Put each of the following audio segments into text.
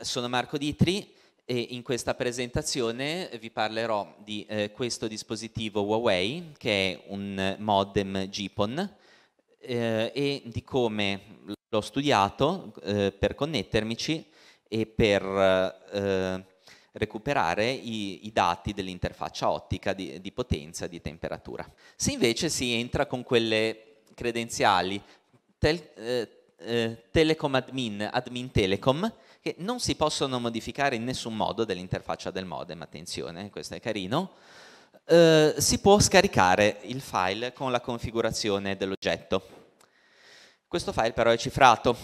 sono Marco Ditri e in questa presentazione vi parlerò di eh, questo dispositivo Huawei che è un modem GPON eh, e di come l'ho studiato eh, per connettermici e per eh, recuperare i, i dati dell'interfaccia ottica di, di potenza, di temperatura. Se invece si entra con quelle credenziali tel, eh, eh, Telecom Admin, Admin Telecom, che non si possono modificare in nessun modo dell'interfaccia del modem, attenzione, questo è carino, eh, si può scaricare il file con la configurazione dell'oggetto. Questo file però è cifrato,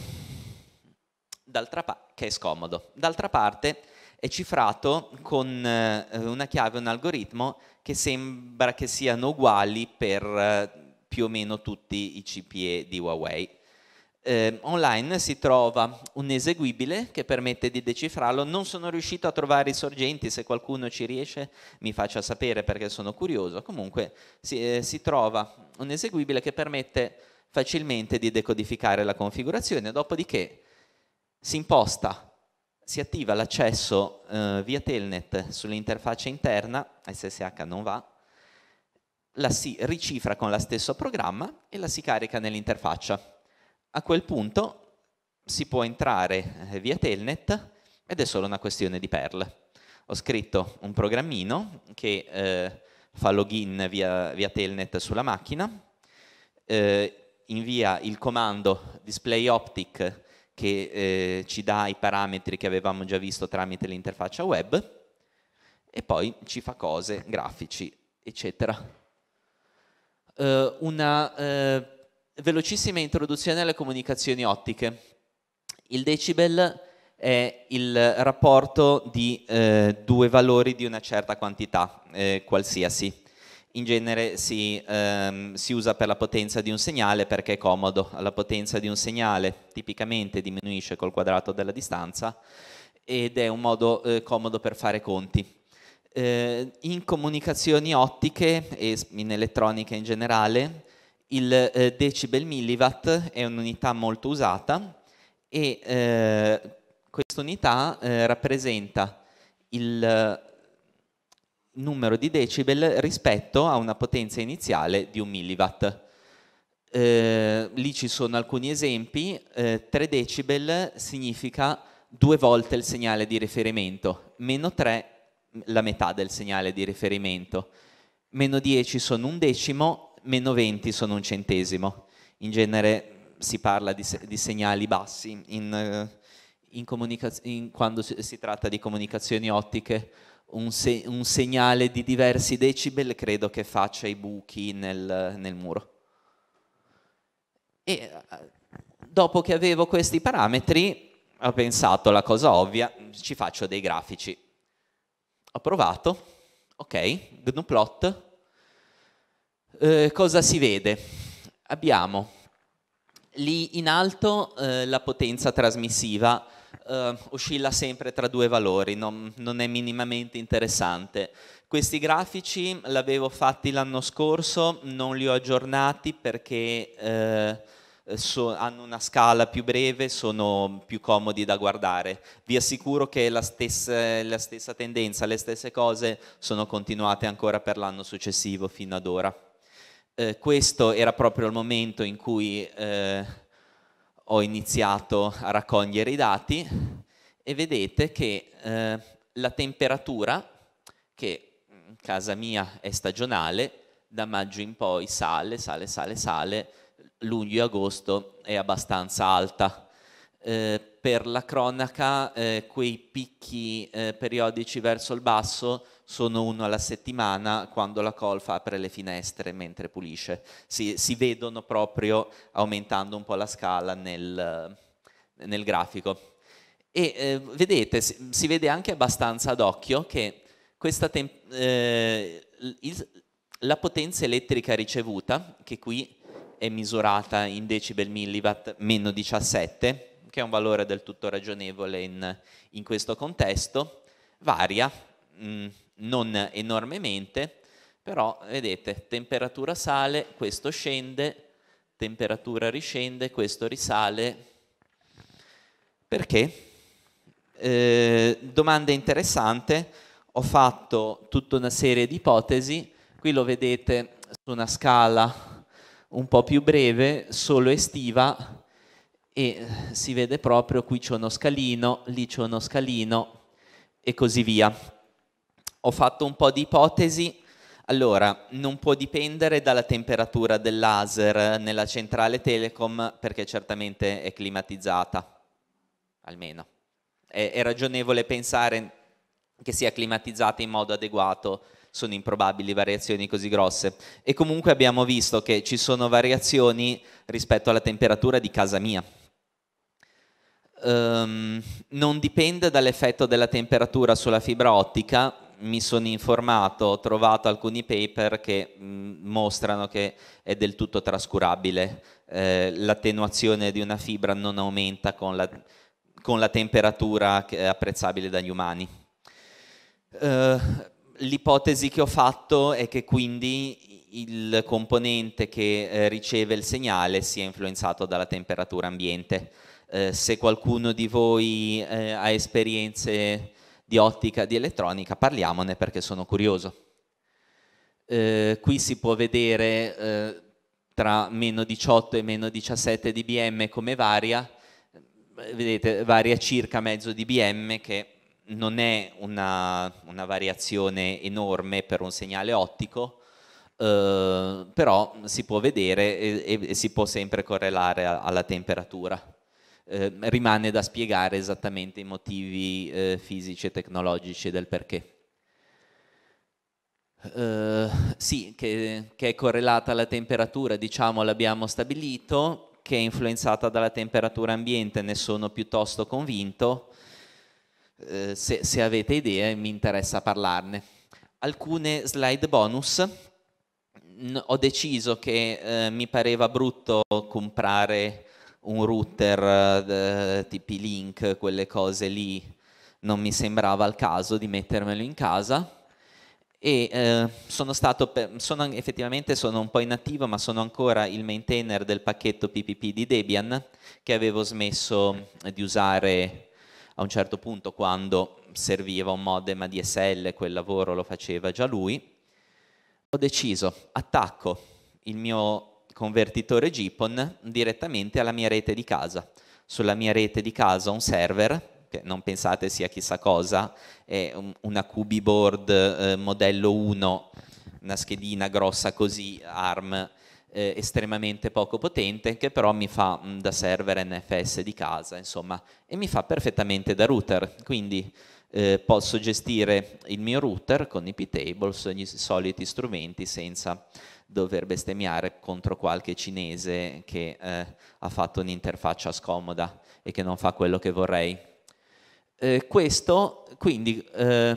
che è scomodo. D'altra parte è cifrato con eh, una chiave, un algoritmo che sembra che siano uguali per eh, più o meno tutti i CPE di Huawei eh, online si trova un eseguibile che permette di decifrarlo. Non sono riuscito a trovare i sorgenti, se qualcuno ci riesce mi faccia sapere perché sono curioso. Comunque si, eh, si trova un eseguibile che permette facilmente di decodificare la configurazione, dopodiché si imposta, si attiva l'accesso eh, via telnet sull'interfaccia interna, SSH non va, la si ricifra con lo stesso programma e la si carica nell'interfaccia a quel punto si può entrare eh, via Telnet ed è solo una questione di Perl. Ho scritto un programmino che eh, fa login via, via, Telnet sulla macchina, eh, invia il comando display optic che eh, ci dà i parametri che avevamo già visto tramite l'interfaccia web e poi ci fa cose, grafici, eccetera. Eh, una velocissima introduzione alle comunicazioni ottiche. Il decibel è il rapporto di eh, due valori di una certa quantità, eh, qualsiasi. In genere si, ehm, si, usa per la potenza di un segnale perché è comodo. La potenza di un segnale tipicamente diminuisce col quadrato della distanza ed è un modo eh, comodo per fare conti. Eh, in comunicazioni ottiche e in elettronica in generale, il eh, decibel milliwatt è un'unità molto usata e eh, questa unità eh, rappresenta il eh, numero di decibel rispetto a una potenza iniziale di un milliwatt. Eh, lì ci sono alcuni esempi, 3 eh, decibel significa due volte il segnale di riferimento, meno 3 la metà del segnale di riferimento, meno 10 sono un decimo meno 20 sono un centesimo. In genere si parla di, di segnali bassi in, eh, in in, quando si tratta di comunicazioni ottiche. Un, se un, segnale di diversi decibel credo che faccia i buchi nel, nel muro. E eh, dopo che avevo questi parametri ho pensato la cosa ovvia, ci faccio dei grafici. Ho provato, ok, GNU plot, eh, cosa si vede? Abbiamo lì in alto eh, la potenza trasmissiva eh, oscilla sempre tra due valori, non, non è minimamente interessante. Questi grafici l'avevo fatti l'anno scorso, non li ho aggiornati perché eh, so, hanno una scala più breve, sono più comodi da guardare. Vi assicuro che la stessa, la stessa tendenza, le stesse cose sono continuate ancora per l'anno successivo fino ad ora eh, questo era proprio il momento in cui eh, ho iniziato a raccogliere i dati e vedete che eh, la temperatura, che in casa mia è stagionale, da maggio in poi sale, sale, sale, sale, luglio e agosto è abbastanza alta. Eh, per la cronaca, eh, quei picchi eh, periodici verso il basso sono uno alla settimana quando la colfa apre le finestre mentre pulisce. Si, si vedono proprio aumentando un po' la scala nel, nel grafico. E eh, vedete, si, si, vede anche abbastanza ad occhio che eh, il, la potenza elettrica ricevuta, che qui è misurata in decibel milliwatt meno 17, che è un valore del tutto ragionevole in, in questo contesto, varia mh, mm, non enormemente, però vedete, temperatura sale, questo scende, temperatura riscende, questo risale. Perché? Eh, domanda interessante, ho fatto tutta una serie di ipotesi, qui lo vedete su una scala un po' più breve, solo estiva, e si vede proprio qui c'è uno scalino, lì c'è uno scalino e così via ho fatto un po' di ipotesi. Allora, non può dipendere dalla temperatura del laser nella centrale telecom perché certamente è climatizzata, almeno. È, è ragionevole pensare che sia climatizzata in modo adeguato, sono improbabili variazioni così grosse. E comunque abbiamo visto che ci sono variazioni rispetto alla temperatura di casa mia. Um, non dipende dall'effetto della temperatura sulla fibra ottica, mi sono informato, ho trovato alcuni paper che mh, mm, mostrano che è del tutto trascurabile. Eh, l'attenuazione di una fibra non aumenta con la, con la temperatura che è apprezzabile dagli umani. Eh, l'ipotesi che ho fatto è che quindi il componente che eh, riceve il segnale sia influenzato dalla temperatura ambiente. Eh, se qualcuno di voi eh, ha esperienze di ottica, di elettronica, parliamone perché sono curioso. Eh, qui si può vedere eh, tra meno 18 e meno 17 dBm come varia, eh, vedete varia circa mezzo dBm che non è una, una variazione enorme per un segnale ottico, eh, però si può vedere e, e, si può sempre correlare alla temperatura. Ehm, rimane da spiegare esattamente i motivi eh, fisici e tecnologici del perché. Uh, sì, che, che, è correlata alla temperatura, diciamo l'abbiamo stabilito, che è influenzata dalla temperatura ambiente, ne sono piuttosto convinto. Eh, se, se, avete idee mi interessa parlarne. Alcune slide bonus. ho deciso che uh, mi pareva brutto comprare un router uh, eh, TP-Link, quelle cose lì, non mi sembrava il caso di mettermelo in casa e eh, sono stato per, sono, effettivamente sono un po' inattivo ma sono ancora il maintainer del pacchetto PPP di Debian che avevo smesso di usare a un certo punto quando serviva un modem ADSL, quel lavoro lo faceva già lui. Ho deciso, attacco il mio convertitore GPON direttamente alla mia rete di casa. Sulla mia rete di casa un server che non pensate sia chissà cosa, è una QB board eh, modello 1, una schedina grossa così, ARM, eh, estremamente poco potente, che però mi fa mh, mm, da server NFS di casa, insomma, e mi fa perfettamente da router. Quindi eh, posso gestire il mio router con i p-tables, gli soliti strumenti, senza dover bestemmiare contro qualche cinese che eh, ha fatto un'interfaccia scomoda e che non fa quello che vorrei. Eh, questo, quindi, eh,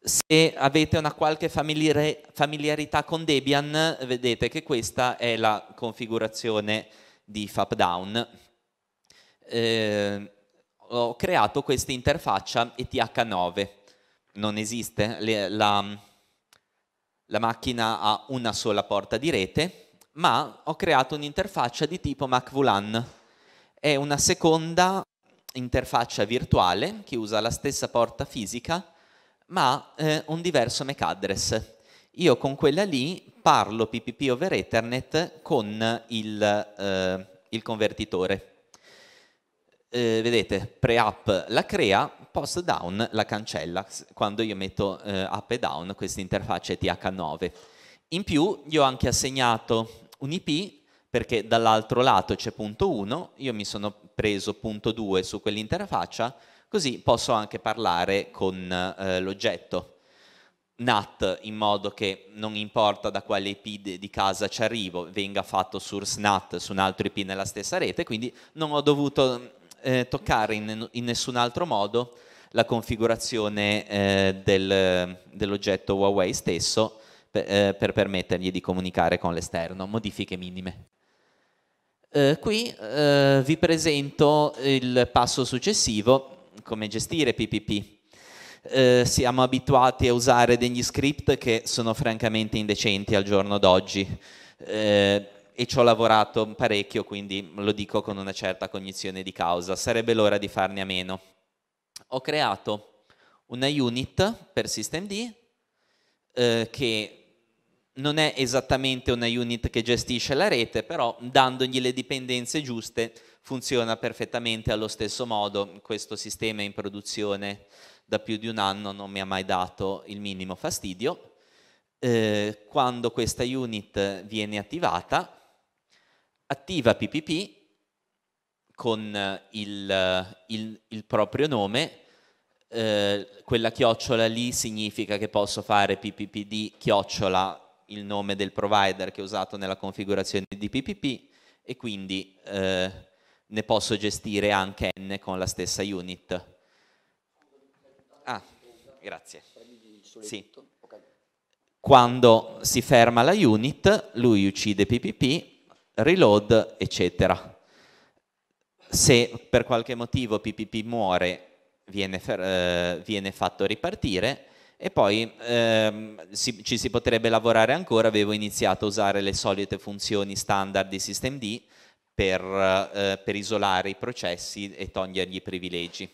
se avete una qualche familiarità con Debian, vedete che questa è la configurazione di FAPDown. Eh, ho creato questa interfaccia ETH9. Non esiste, le, la, la macchina ha una sola porta di rete, ma ho creato un'interfaccia di tipo Mac MacVLAN. È una seconda interfaccia virtuale che usa la stessa porta fisica, ma eh, un diverso MAC address. Io con quella lì parlo PPP over Ethernet con il, eh, il convertitore eh, vedete, pre-up la crea, post-down la cancella, quando io metto eh, up e down questa interfaccia th 9 In più gli ho anche assegnato un IP perché dall'altro lato c'è punto 1, io mi sono preso punto 2 su quell'interfaccia, così posso anche parlare con eh, l'oggetto NAT in modo che non importa da quale IP di casa ci arrivo, venga fatto source NAT su un altro IP nella stessa rete, quindi non ho dovuto eh, toccare in, in, nessun altro modo la configurazione eh, del, dell'oggetto Huawei stesso per, eh, per, permettergli di comunicare con l'esterno, modifiche minime. Eh, qui eh, vi presento il passo successivo, come gestire PPP. Eh, siamo abituati a usare degli script che sono francamente indecenti al giorno d'oggi. Eh, e ci ho lavorato parecchio, quindi lo dico con una certa cognizione di causa, sarebbe l'ora di farne a meno. Ho creato una unit per systemd eh, che non è esattamente una unit che gestisce la rete, però dandogli le dipendenze giuste funziona perfettamente allo stesso modo. Questo sistema è in produzione da più di un anno, non mi ha mai dato il minimo fastidio. Eh, quando questa unit viene attivata, attiva PPP con eh, il, eh, il, il proprio nome, eh, quella chiocciola lì significa che posso fare PPPD chiocciola il nome del provider che ho usato nella configurazione di PPP e quindi eh, ne posso gestire anche n con la stessa unit. Ah, grazie. Sì. Quando si ferma la unit, lui uccide PPP reload, eccetera. Se per qualche motivo PPP muore, viene, eh, viene fatto ripartire e poi ehm, si, ci si potrebbe lavorare ancora, avevo iniziato a usare le solite funzioni standard di systemd per, eh, per isolare i processi e togliergli i privilegi.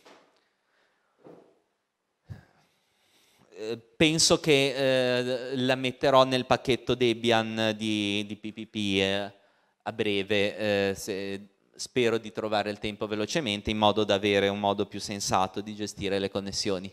Eh, penso che eh, la metterò nel pacchetto Debian di, di PPP eh, a breve eh, se, spero di trovare il tempo velocemente in modo da avere un modo più sensato di gestire le connessioni.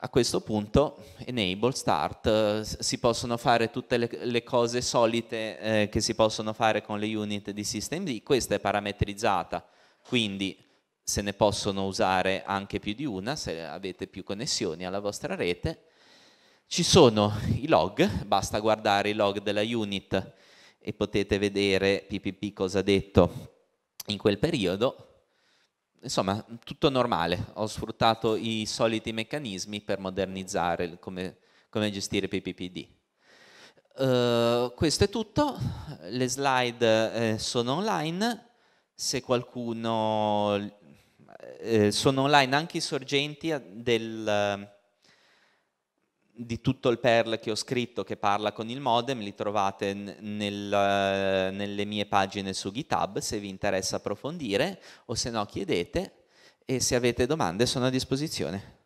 A questo punto, enable, start, eh, si possono fare tutte le, le cose solite eh, che si possono fare con le unit di systemd, questa è parametrizzata, quindi se ne possono usare anche più di una, se avete più connessioni alla vostra rete. Ci sono i log, basta guardare i log della unit e potete vedere PPP cosa ha detto in quel periodo. Insomma, tutto normale, ho sfruttato i soliti meccanismi per modernizzare come, come gestire PPPD. Uh, eh, questo è tutto, le slide eh, sono online, se qualcuno... Eh, sono online anche i sorgenti del di tutto il Perl che ho scritto che parla con il modem, li trovate nel, eh, nelle mie pagine su GitHub se vi interessa approfondire o se no chiedete e se avete domande sono a disposizione.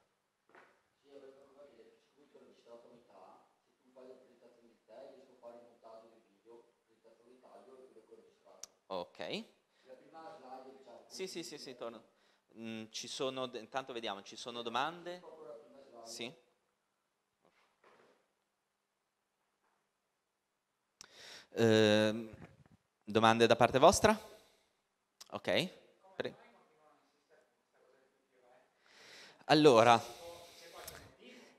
Ok. Sì, sì, sì, sì, torno. Mm, ci sono, intanto vediamo, ci sono domande? Sì. Ehm, domande da parte vostra? Ok. Allora,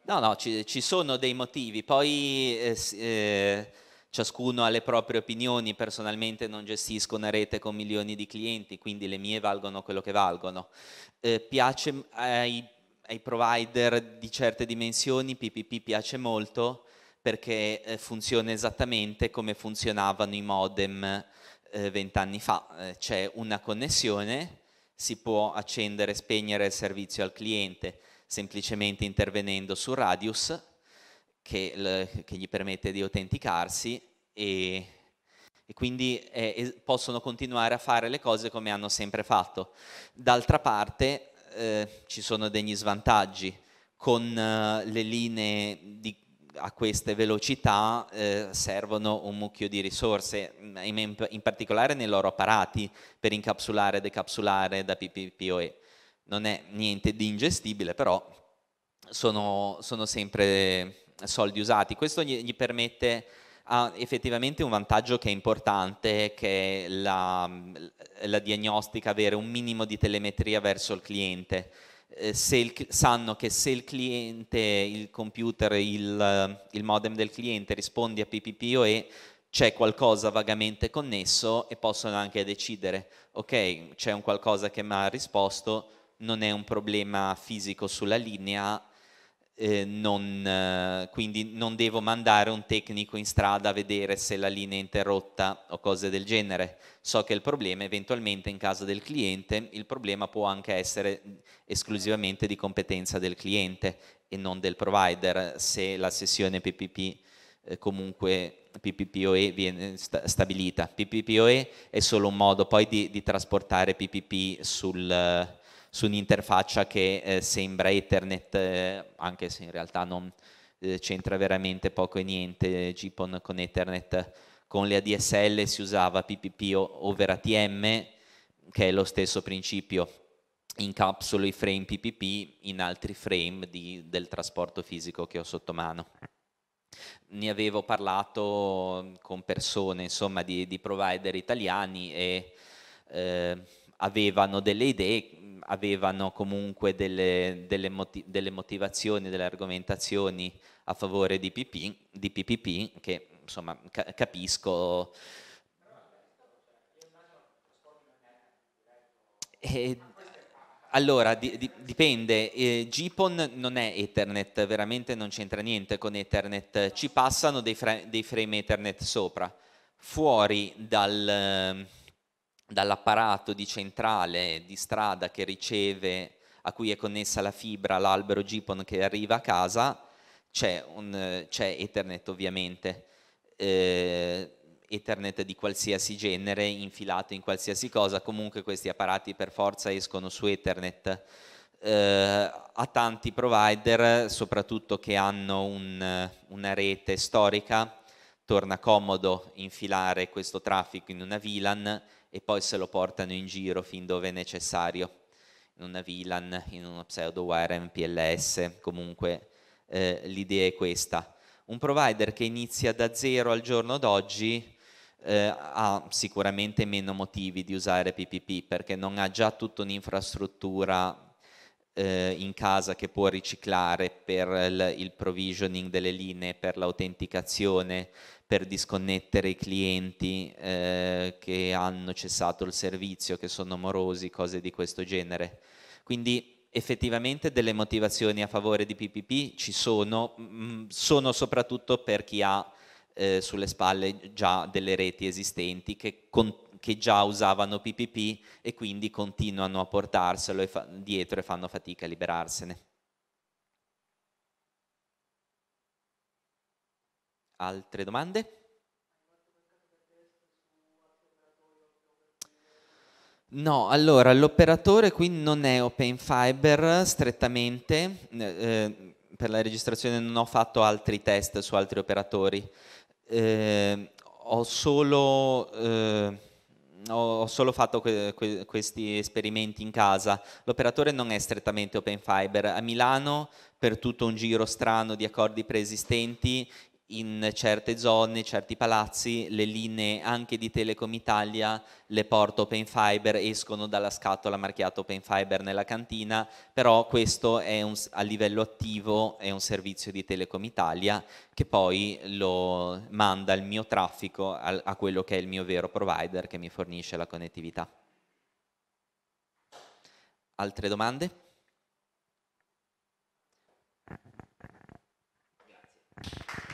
no, no, ci, ci sono dei motivi, poi eh, eh, ciascuno ha le proprie opinioni, personalmente non gestisco una rete con milioni di clienti, quindi le mie valgono quello che valgono. Eh, piace ai ai provider di certe dimensioni, PPP piace molto, perché eh, funziona esattamente come funzionavano i modem eh, vent'anni eh, fa. C'è una connessione, si può accendere e spegnere il servizio al cliente semplicemente intervenendo su Radius che, che gli permette di autenticarsi e, e quindi eh, possono continuare a fare le cose come hanno sempre fatto. D'altra parte eh, ci sono degli svantaggi con eh, le linee di a queste velocità eh, servono un mucchio di risorse, mm, in, particolare nei loro apparati per incapsulare e decapsulare da PPPoE. Non è niente di ingestibile, però sono, sono sempre soldi usati. Questo gli, gli permette ha effettivamente un vantaggio che è importante, che è la, la diagnostica, avere un minimo di telemetria verso il cliente eh, il, sanno che se il cliente, il computer, il, eh, il modem del cliente risponde a PPPoE, c'è qualcosa vagamente connesso e possono anche decidere, ok, c'è un qualcosa che mi ha risposto, non è un problema fisico sulla linea, eh, non, eh, quindi non devo mandare un tecnico in strada a vedere se la linea è interrotta o cose del genere. So che il problema eventualmente in caso del cliente, il problema può anche essere esclusivamente di competenza del cliente e non del provider se la sessione PPP eh, comunque PPPoE viene sta- stabilita. PPPoE è solo un modo poi di, di trasportare PPP sul su un'interfaccia che eh, sembra Ethernet, eh, anche se in realtà non eh, c'entra veramente poco e niente GPON con Ethernet. Con le ADSL si usava PPP over ATM, che è lo stesso principio. Incapsulo i frame PPP in altri frame di, del trasporto fisico che ho sotto mano ne avevo parlato con persone, insomma, di, di provider italiani e eh, avevano delle idee, avevano comunque delle, delle, moti delle motivazioni, delle argomentazioni a favore di, PP, di PPP che insomma ca capisco. E, eh, allora, di, di, dipende, eh, GPON non è Ethernet, veramente non c'entra niente con Ethernet, ci passano dei, dei frame Ethernet sopra, fuori dal dall'apparato di centrale di strada che riceve, a cui è connessa la fibra, l'albero GPON che arriva a casa, c'è, un, c'è Ethernet ovviamente, eh, Ethernet di qualsiasi genere, infilato in qualsiasi cosa, comunque questi apparati per forza escono su Ethernet. Eh, a tanti provider, soprattutto che hanno un, una rete storica, torna comodo infilare questo traffico in una VLAN e poi se lo portano in giro fin dove è necessario, in una VLAN, in uno pseudo wire MPLS, comunque eh, l'idea è questa. Un provider che inizia da zero al giorno d'oggi eh, ha sicuramente meno motivi di usare PPP perché non ha già tutta un'infrastruttura eh, in casa che può riciclare per il, il provisioning delle linee, per l'autenticazione, per disconnettere i clienti eh, che hanno cessato il servizio, che sono morosi, cose di questo genere. Quindi effettivamente delle motivazioni a favore di PPP ci sono, mh, mm, sono soprattutto per chi ha eh, sulle spalle già delle reti esistenti che con- che già usavano PPP e quindi continuano a portarselo e dietro e fanno fatica a liberarsene. Altre domande? No, allora l'operatore qui non è Open Fiber strettamente, eh, per la registrazione non ho fatto altri test su altri operatori, eh, ho solo... Eh, ho solo fatto que que questi esperimenti in casa. L'operatore non è strettamente open fiber. A Milano, per tutto un giro strano di accordi preesistenti, in certe zone, certi palazzi, le linee anche di Telecom Italia le porto open fiber, escono dalla scatola marchiata open fiber nella cantina, però questo un, a livello attivo è un servizio di Telecom Italia che poi lo manda il mio traffico a, a quello che è il mio vero provider che mi fornisce la connettività. Altre domande? Grazie.